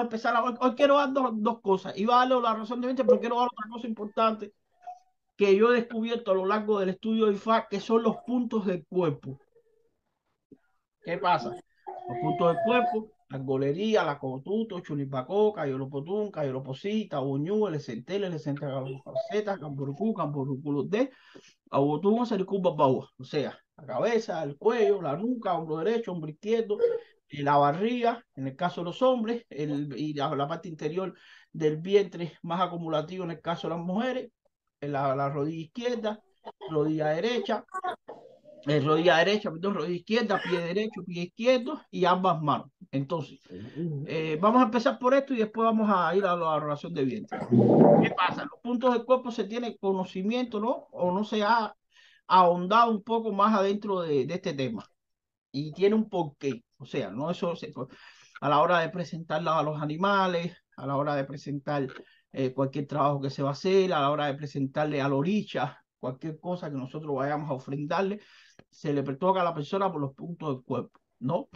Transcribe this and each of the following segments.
empezar. hoy, quiero dar dos, cosas cosas. va a darle la razón de 20, porque quiero dar otra cosa importante que yo he descubierto a lo largo del estudio de IFA, que son los puntos del cuerpo. ¿Qué pasa? Los puntos del cuerpo, la golería, la cotuto, chulipacó, cayolopotún, cayoloposita, y el centel, el centel, faceta, camburucú, camburuculo de, abotún, cericú, O sea, la cabeza, el cuello, la nuca, hombro derecho, hombro izquierdo, eh, la barriga, en el caso de los hombres, el, y la, parte interior del vientre más acumulativo en el caso de las mujeres, eh, la, rodilla izquierda, rodilla derecha, eh, rodilla derecha, perdón, rodilla izquierda, pie derecho, pie izquierdo y ambas manos. Entonces, vamos a empezar por esto y después vamos a ir a la relación de vientre. ¿Qué pasa? Los puntos del cuerpo se tiene conocimiento, ¿no? O no se ha ahondado un poco más adentro de este tema y tiene un porqué. O sea, no eso pues, a la hora de presentarla a los animales, a la hora de presentar eh, cualquier trabajo que se va a hacer, a la hora de presentarle a la cualquier cosa que nosotros vayamos a ofrendarle, se le toca a la persona por los puntos del cuerpo, ¿no?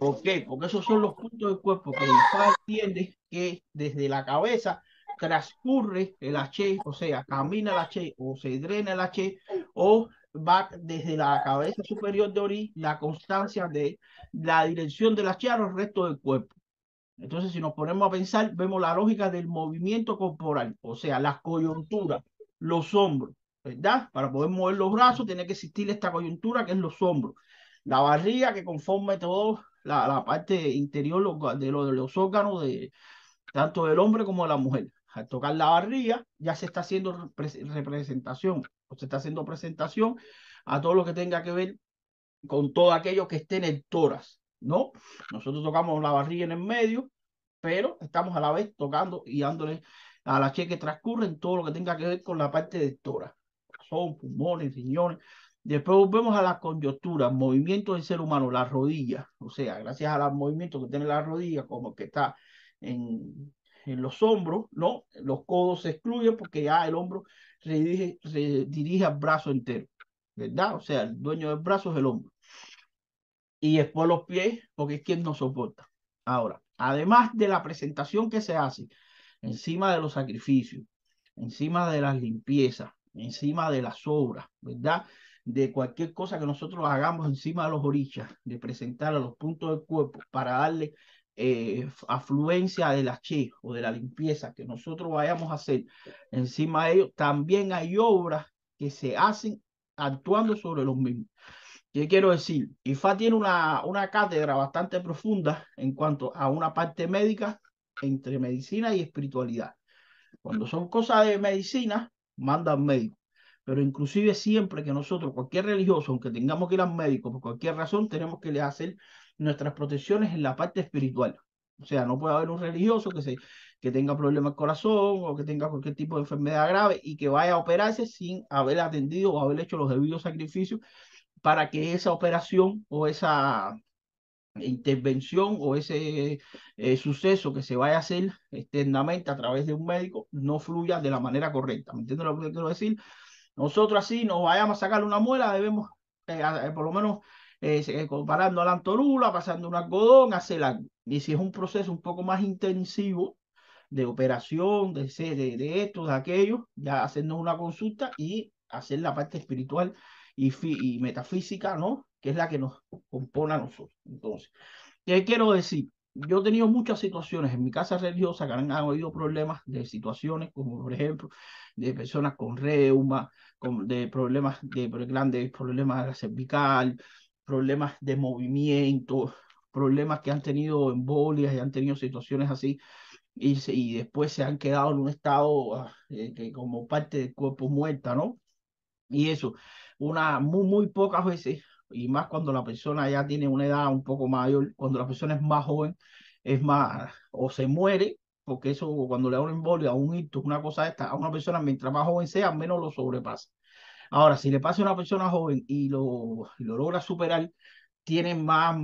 ¿Por qué? Porque esos son los puntos del cuerpo que el padre entiende que desde la cabeza transcurre el H, o sea, camina el H o se drena el H o Va desde la cabeza superior de origen, la constancia de la dirección de las chiaras al resto del cuerpo. Entonces, si nos ponemos a pensar, vemos la lógica del movimiento corporal, o sea, las coyunturas, los hombros, ¿verdad? Para poder mover los brazos, tiene que existir esta coyuntura que es los hombros, la barriga que conforma todo la, parte interior de, los, de los órganos de tanto del hombre como de la mujer al tocar la barriga, ya se está haciendo representación, o se está haciendo presentación a todo lo que tenga que ver con todo aquello que esté en el tórax, ¿no? Nosotros tocamos la barriga en el medio, pero estamos a la vez tocando y dándole a la cheque que transcurre en todo lo que tenga que ver con la parte del toras Son pulmones, riñones. Después volvemos a las coyunturas, movimientos del ser humano, las rodillas, o sea, gracias a los movimientos que tiene la rodilla, como que está en, en los hombros, ¿no? Los codos se excluyen porque ya el hombro se dirige al brazo entero, ¿verdad? O sea, el dueño del brazo es el hombro. Y después los pies, porque es quien no soporta. Ahora, además de la presentación que se hace encima de los sacrificios, encima de las limpiezas, encima de las obras, ¿verdad? De cualquier cosa que nosotros hagamos encima de los orillas de presentar a los puntos del cuerpo para darle eh, afluencia de la che o de la limpieza que nosotros vayamos a hacer encima de ellos, también hay obras que se hacen actuando sobre los mismos. ¿Qué quiero decir? IFA tiene una, una cátedra bastante profunda en cuanto a una parte médica entre medicina y espiritualidad. Cuando son cosas de medicina, mandan médicos. Pero inclusive siempre que nosotros, cualquier religioso, aunque tengamos que ir al médico por cualquier razón, tenemos que hacer nuestras protecciones en la parte espiritual. O sea, no puede haber un religioso que, se, que tenga problemas de corazón o que tenga cualquier tipo de enfermedad grave y que vaya a operarse sin haber atendido o haber hecho los debidos sacrificios para que esa operación o esa intervención o ese eh, suceso que se vaya a hacer externamente a través de un médico no fluya de la manera correcta. ¿Me entiendes lo que quiero decir? Nosotros así nos vayamos a sacar una muela, debemos eh, eh, por lo menos eh, comparando a la antorula, pasando un algodón, hace Y si es un proceso un poco más intensivo de operación, de, de esto, de aquello, ya hacernos una consulta y hacer la parte espiritual y, y metafísica, ¿no? Que es la que nos compone a nosotros. Entonces, ¿qué quiero decir? yo he tenido muchas situaciones en mi casa religiosa que han, han habido problemas de situaciones como por ejemplo de personas con reuma, con, de problemas de, de grandes problemas de la cervical, problemas de movimiento, problemas que han tenido embolias y han tenido situaciones así, y, y después se han quedado en un estado ah, eh, que como parte del cuerpo muerta, ¿no? Y eso, una, muy, muy pocas veces, y más cuando la persona ya tiene una edad un poco mayor, cuando la persona es más joven, es más, o se muere, porque eso cuando le da una embolia, un hito, una cosa esta, a una persona mientras más joven sea, menos lo sobrepasa. Ahora, si le pasa a una persona joven y lo, lo logra superar, tiene más,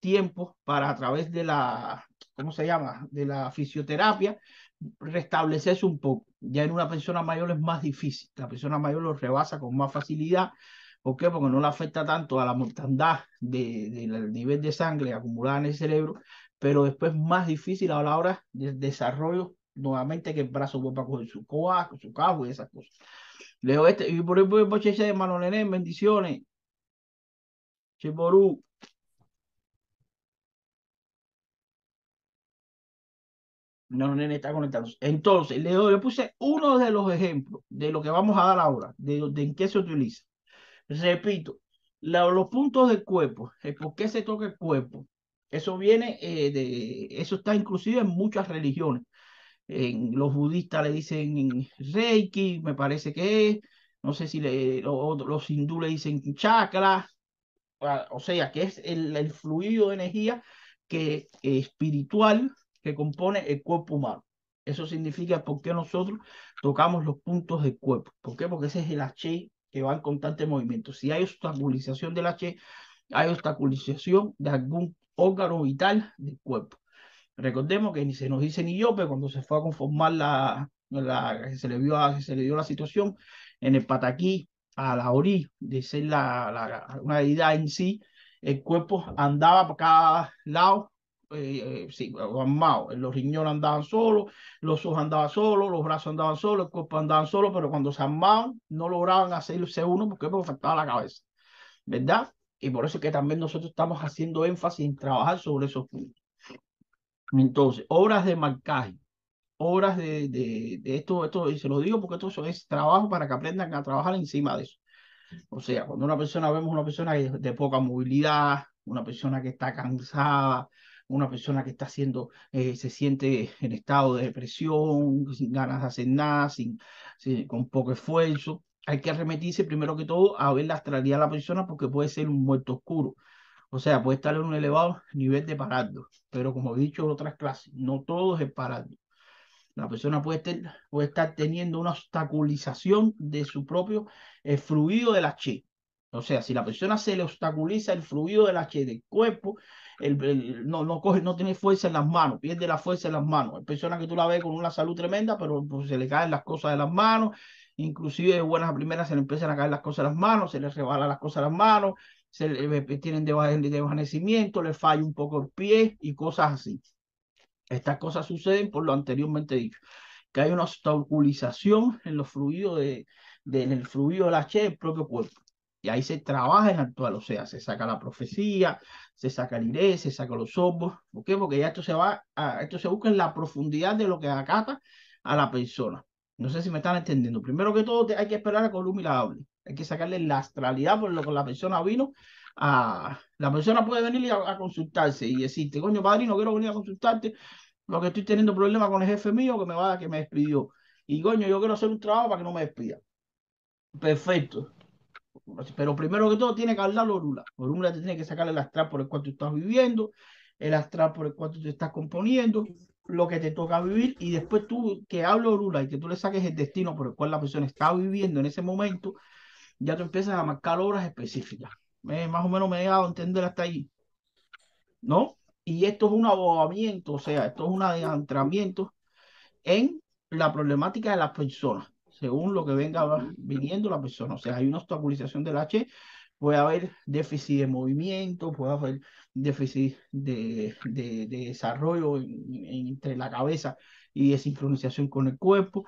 tiempo para a través de la, ¿cómo se llama? De la fisioterapia, restablecerse un poco. Ya en una persona mayor es más difícil, la persona mayor lo rebasa con más facilidad. ¿Por qué? Porque no le afecta tanto a la mortandad del de, nivel de sangre acumulada en el cerebro, pero después es más difícil a la hora del desarrollo nuevamente que el brazo vuelva a coger su coa, su cabo y esas cosas. Leo este, y por ahí voy de mano bendiciones. Cheború. No, está conectado. Entonces, le doy, le puse uno de los ejemplos de lo que vamos a dar ahora, de, en qué se utiliza. Repito, los puntos del cuerpo, el por qué se toca el cuerpo, eso viene eh, de, eso está inclusive en muchas religiones los budistas le dicen Reiki, me parece que es, no sé si los hindúes le dicen chakra, ah, o sea, que es el, fluido de energía que, espiritual que compone el cuerpo humano. Eso significa por qué nosotros tocamos los puntos del cuerpo. ¿Por qué? Porque ese es el H que va en constante movimiento. Si hay obstaculización del H, hay obstaculización de algún órgano vital del cuerpo. Recordemos que ni se nos dice ni yo, pero cuando se fue a conformar la, se le vio se le dio la situación en el Pataquí a la orí de ser la, una deidad en sí, el cuerpo andaba por cada lado, eh, eh, armado, los riñones andaban solos, los ojos andaban solos, los brazos andaban solos, el cuerpo andaba solo, pero cuando se armaban no lograban hacerse uno porque, porque la cabeza, ¿verdad? Y por eso es que también nosotros estamos haciendo énfasis en trabajar sobre esos puntos. Entonces, obras de marcaje, obras de, de, de, esto, esto, y se lo digo porque esto eso es trabajo para que aprendan a trabajar encima de eso. O sea, cuando una persona vemos una persona de poca movilidad, una persona que está cansada, una persona que está haciendo, eh, se siente en estado de depresión, sin ganas de hacer nada, sin, sin con poco esfuerzo, hay que arremetirse primero que todo a ver la astralidad de la persona porque puede ser un muerto oscuro. O sea, puede estar en un elevado nivel de parado, pero como he dicho en otras clases, no todo es el La persona puede, estar teniendo una obstaculización de su propio el eh, fluido de la chi. O sea, si la persona se le obstaculiza el fluido de la chi del cuerpo, el, no, no, coge, no tiene fuerza en las manos, pierde la fuerza en las manos. Hay personas que tú la ves con una salud tremenda, pero pues, se le caen las cosas de las manos, inclusive de buenas a primeras se le empiezan a caer las cosas de las manos, se le rebalan las cosas de las manos, se le, tienen desvanecimiento, le falla un poco el pie y cosas así. Estas cosas suceden por lo anteriormente dicho, que hay una obstaculización en los fluidos de, de en el fluido de la del propio cuerpo. Y ahí se trabaja en actual, o sea, se saca la profecía, se saca el iré, e, se saca los hombros ¿Por qué? Porque ya esto se va, a, esto se busca en la profundidad de lo que acata a la persona. No sé si me están entendiendo. Primero que todo, hay que esperar a que Columila hable hay que sacarle la astralidad por lo que la persona vino. A, la persona puede venir a, a consultarse y decirte, coño, padrino, quiero venir a consultarte ...lo que estoy teniendo problemas con el jefe mío que me va que me despidió. Y coño, yo quiero hacer un trabajo para que no me despida. Perfecto. Pero primero que todo tiene que hablar Orula. Orula te tiene que sacar el astral por el cual tú estás viviendo, el astral por el cual tú te estás componiendo, lo que te toca vivir y después tú que hablo Orula y que tú le saques el destino por el cual la persona está viviendo en ese momento, ya tú empiezas a marcar obras específicas. más o menos me he dado a entender hasta ahí. ¿No? Y esto es un abogamiento, o sea, esto es un adentramiento en la problemática de las personas, según lo que venga viniendo la persona. O sea, hay una obstaculización del H, puede haber déficit de movimiento, puede haber déficit de, desarrollo entre la cabeza y de sincronización con el cuerpo.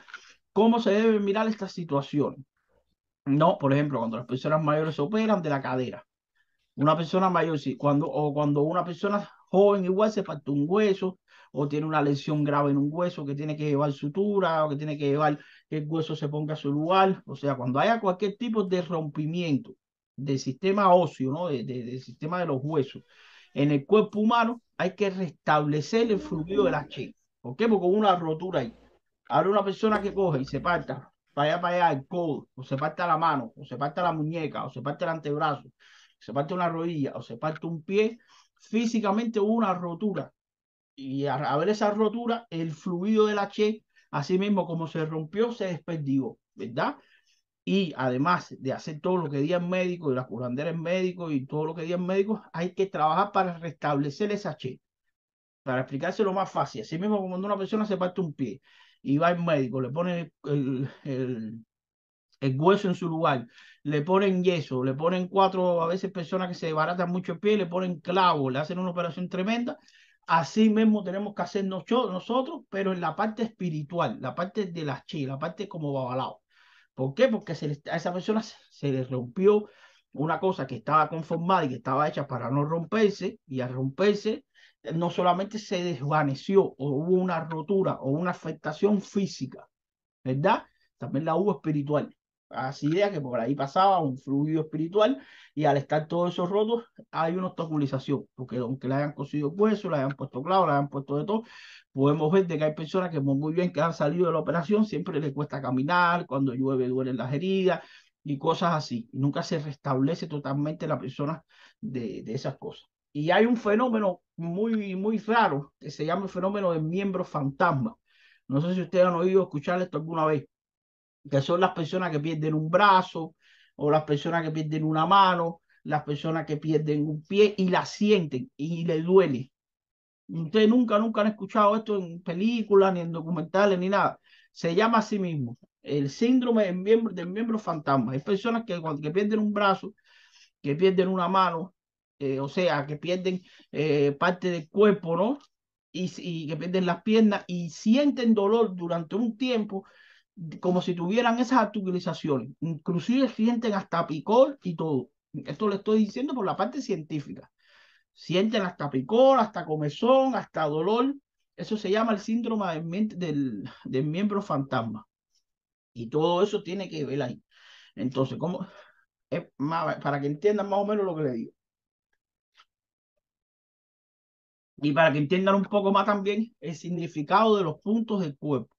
¿Cómo se debe mirar esta situación? No, por ejemplo, cuando las personas mayores operan de la cadera. Una persona mayor, sí, cuando, o cuando una persona joven igual se falta un hueso o tiene una lesión grave en un hueso que tiene que llevar sutura o que tiene que llevar que el hueso se ponga a su lugar. O sea, cuando haya cualquier tipo de rompimiento del sistema óseo, ¿no? del sistema de los huesos en el cuerpo humano, hay que restablecer el fluido de la chica. ¿Por qué? Porque hubo una rotura ahí. Ahora una persona que coge y se parta vaya para allá el codo, o se parte la mano, o se parte la muñeca, o se parte el antebrazo, se parte una rodilla, o se parte un pie, físicamente hubo una rotura. Y a haber esa rotura, el fluido de la che, así mismo como se rompió, se desperdigó, ¿verdad? Y además de hacer todo lo que digan médicos y las curanderas médicos y todo lo que digan médicos, hay que trabajar para restablecer esa che. Para explicárselo más fácil, así mismo como cuando una persona se parte un pie y va el médico, le ponen el, el, hueso en su lugar, le ponen yeso, le ponen cuatro, a veces personas que se desbaratan mucho el pie, le ponen clavo, le hacen una operación tremenda. Así mismo tenemos que hacer nosotros, pero en la parte espiritual, la parte de las chi, la parte como babalao. ¿Por qué? Porque a esa persona se, les le rompió una cosa que estaba conformada y que estaba hecha para no romperse, y al romperse no solamente se desvaneció o hubo una rotura o una afectación física, ¿verdad? También la hubo espiritual. Así idea que por ahí pasaba un fluido espiritual y al estar todos esos rotos hay una obstaculización, porque aunque le hayan cosido hueso, le hayan puesto clavo, le hayan puesto de todo, podemos ver que hay personas que muy bien que han salido de la operación, siempre les cuesta caminar, cuando llueve duelen las heridas y cosas así. Nunca se restablece totalmente la persona de esas cosas. Y hay un fenómeno muy, muy raro que se llama el fenómeno del miembro fantasma. No sé si ustedes han oído escuchar esto alguna vez, que son las personas que pierden un brazo o las personas que pierden una mano, las personas que pierden un pie y la sienten y le duele. Ustedes nunca, nunca han escuchado esto en películas, ni en documentales, ni nada. Se llama a mismo el síndrome del miembro, del miembro fantasma. Hay personas que, cuando, que pierden un brazo, que pierden una mano, eh, o sea, que pierden eh, parte del cuerpo, ¿no? Y, que pierden las piernas y sienten dolor durante un tiempo como si tuvieran esas articulaciones, inclusive sienten hasta picor y todo. Esto lo estoy diciendo por la parte científica. Sienten hasta picor, hasta comezón, hasta dolor. Eso se llama el síndrome del, miembro fantasma. Y todo eso tiene que ver ahí. Entonces, ¿cómo? para que entiendan más o menos lo que le digo. Y para que entiendan un poco más también el significado de los puntos del cuerpo.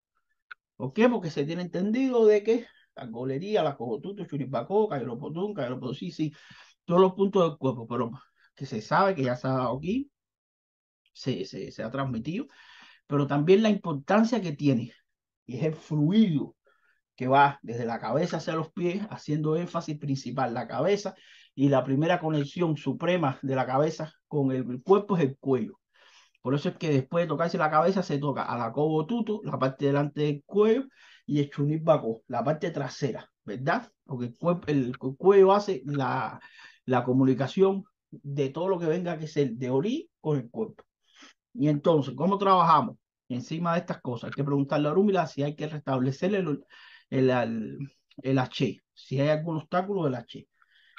¿Por qué? Porque se tiene entendido de que la golería, la cojotuto, churipacó, lo potón, sí, sí, todos los puntos del cuerpo, pero que se sabe que ya se ha dado aquí, se, se ha transmitido, pero también la importancia que tiene, y es el fluido que va desde la cabeza hacia los pies, haciendo énfasis principal, la cabeza, y la primera conexión suprema de la cabeza con el cuerpo es el cuello. Por eso es que después de tocarse la cabeza se toca a la cobo la parte delante del cuello, y el Chunir la parte trasera, ¿verdad? Porque el, cuello, hace la, comunicación de todo lo que venga que ser de orí con el cuerpo. Y entonces, ¿cómo trabajamos encima de estas cosas? Hay que preguntarle a Rúmila si hay que restablecer el, el H, si hay algún obstáculo del H.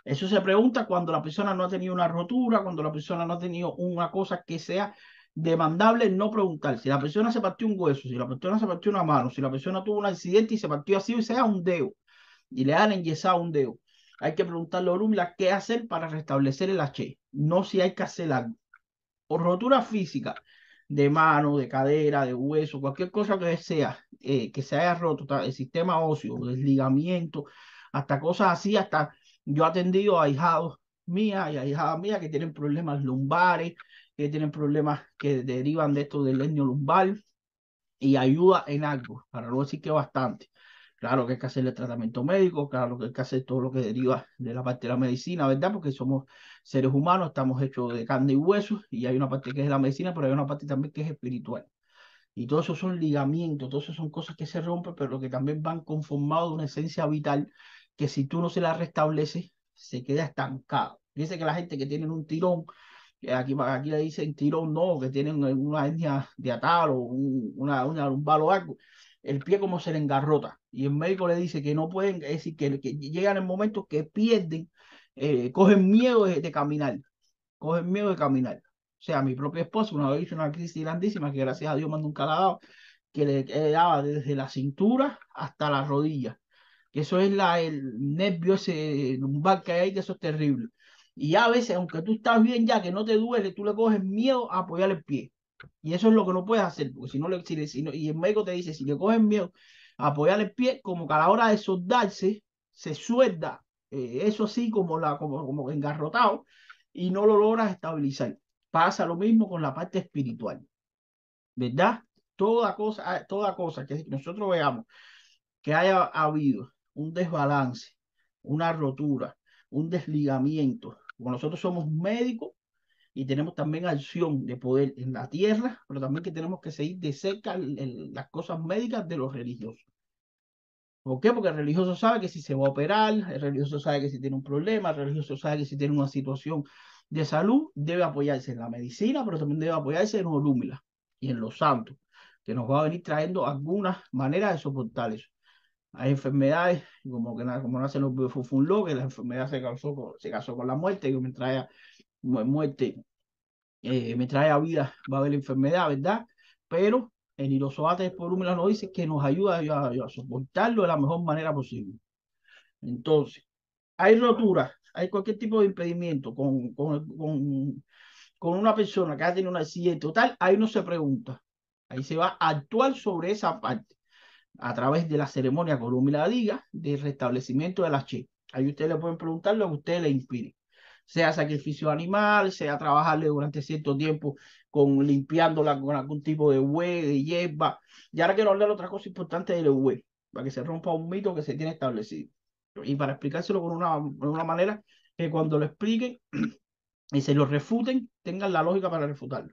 Eso se pregunta cuando la persona no ha tenido una rotura, cuando la persona no ha tenido una cosa que sea demandable no preguntar si la persona se partió un hueso, si la persona se partió una mano, si la persona tuvo un accidente y se partió así, o sea, un dedo, y le han enyesado un dedo. Hay que preguntarle a Orumla qué hacer para restablecer el H, no si hay que hacer algo. O rotura física de mano, de cadera, de hueso, cualquier cosa que sea, eh, que se haya roto, el sistema óseo, desligamiento, hasta cosas así, hasta yo he atendido a ahijados mías y hijadas mías que tienen problemas lumbares, que tienen problemas que derivan de esto del leño lumbar y ayuda en algo, para no decir que bastante. Claro que hay que hacerle el tratamiento médico, claro que hay que hacer todo lo que deriva de la parte de la medicina, ¿verdad? Porque somos seres humanos, estamos hechos de carne y huesos, y hay una parte que es la medicina, pero hay una parte también que es espiritual. Y todos esos son ligamientos, todos esos son cosas que se rompen, pero que también van conformados de una esencia vital que si tú no se la restableces, se queda estancado. Dice que la gente que tiene un tirón aquí, aquí le dicen tirón no, que tienen una hernia de atar o un, una, lumbar o algo, el pie como se le engarrota. Y el médico le dice que no pueden, es decir, que, que llegan el momento que pierden, eh, cogen miedo de, caminar, cogen miedo de caminar. O sea, mi propio esposo, una vez hizo una crisis grandísima que gracias a Dios mandó un la que le, daba desde la cintura hasta las rodillas. Que eso es la, el nervio ese lumbar que hay, que eso es terrible. Y a veces, aunque tú estás bien ya, que no te duele, tú le coges miedo a apoyar el pie. Y eso es lo que no puedes hacer, porque si no, le, si y el médico te dice, si le coges miedo a apoyar el pie, como que a la hora de soldarse, se suelda, eh, eso así como, la, como, como engarrotado, y no lo logras estabilizar. Pasa lo mismo con la parte espiritual, ¿verdad? Toda cosa, ah, toda cosa que nosotros veamos que haya habido un desbalance, una rotura, un desligamiento, como nosotros somos médicos y tenemos también acción de poder en la tierra, pero también que tenemos que seguir de cerca las cosas médicas de los religiosos. ¿Por qué? Porque el religioso sabe que si se va a operar, el religioso sabe que si tiene un problema, el religioso sabe que si tiene una situación de salud, debe apoyarse en la medicina, pero también debe apoyarse en los Lúmila y en los santos, que nos va a venir trayendo algunas maneras de soportar eso hay enfermedades, como que como no hacen los que la enfermedad se causó se casó con la muerte, que me trae muerte, eh, trae vida, va a haber enfermedad, ¿verdad? Pero el hilosoate por volúmina nos dice que nos ayuda a, soportarlo de la mejor manera posible. Entonces, hay rotura, hay cualquier tipo de impedimento con, con, con, una persona que ha tenido una accidente total ahí no se pregunta. Ahí se va a actuar sobre esa parte a través de la ceremonia y la diga del restablecimiento de la Che. Ahí ustedes le pueden preguntar lo que ustedes le inspire. Sea sacrificio animal, sea trabajarle durante cierto tiempo con limpiándola con algún tipo de hue, de hierba. Y ahora quiero hablar de otra cosa importante del hue, para que se rompa un mito que se tiene establecido. Y para explicárselo con una, una manera que cuando lo expliquen y se lo refuten, tengan la lógica para refutarlo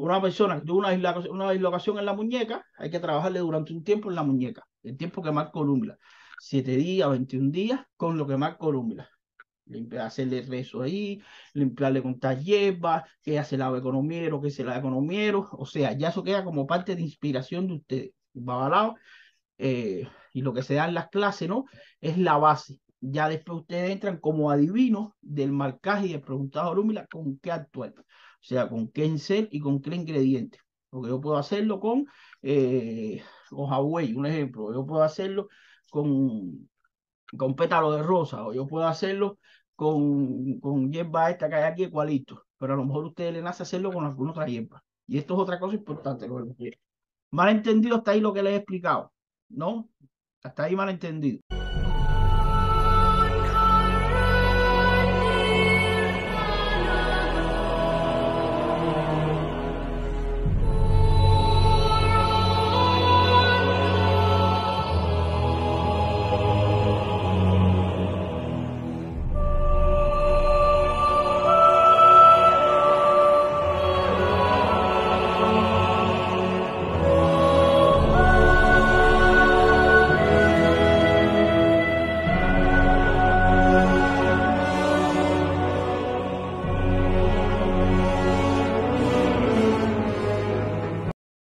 una persona que tuvo una, dislocación en la muñeca, hay que trabajarle durante un tiempo en la muñeca, el tiempo que más columna, Siete días, veintiún días, con lo que más columna. hacerle rezo ahí, limpiarle con tal que hace se lave economiero, que se la economiero. o sea, ya eso queda como parte de inspiración de ustedes. Babalao, eh, y lo que se da en las clases, ¿no? Es la base. Ya después ustedes entran como adivinos del marcaje y del preguntado Lumila con qué actuar o sea, con qué ser y con qué ingrediente. Porque yo puedo hacerlo con eh, un ejemplo. Yo puedo hacerlo con, con pétalo de rosa, o yo puedo hacerlo con, con hierba esta que hay aquí, cualito. Pero a lo mejor a ustedes le nace hacerlo con alguna otra hierba. Y esto es otra cosa importante. Malentendido hasta ahí lo que les he explicado. ¿No? Hasta ahí malentendido.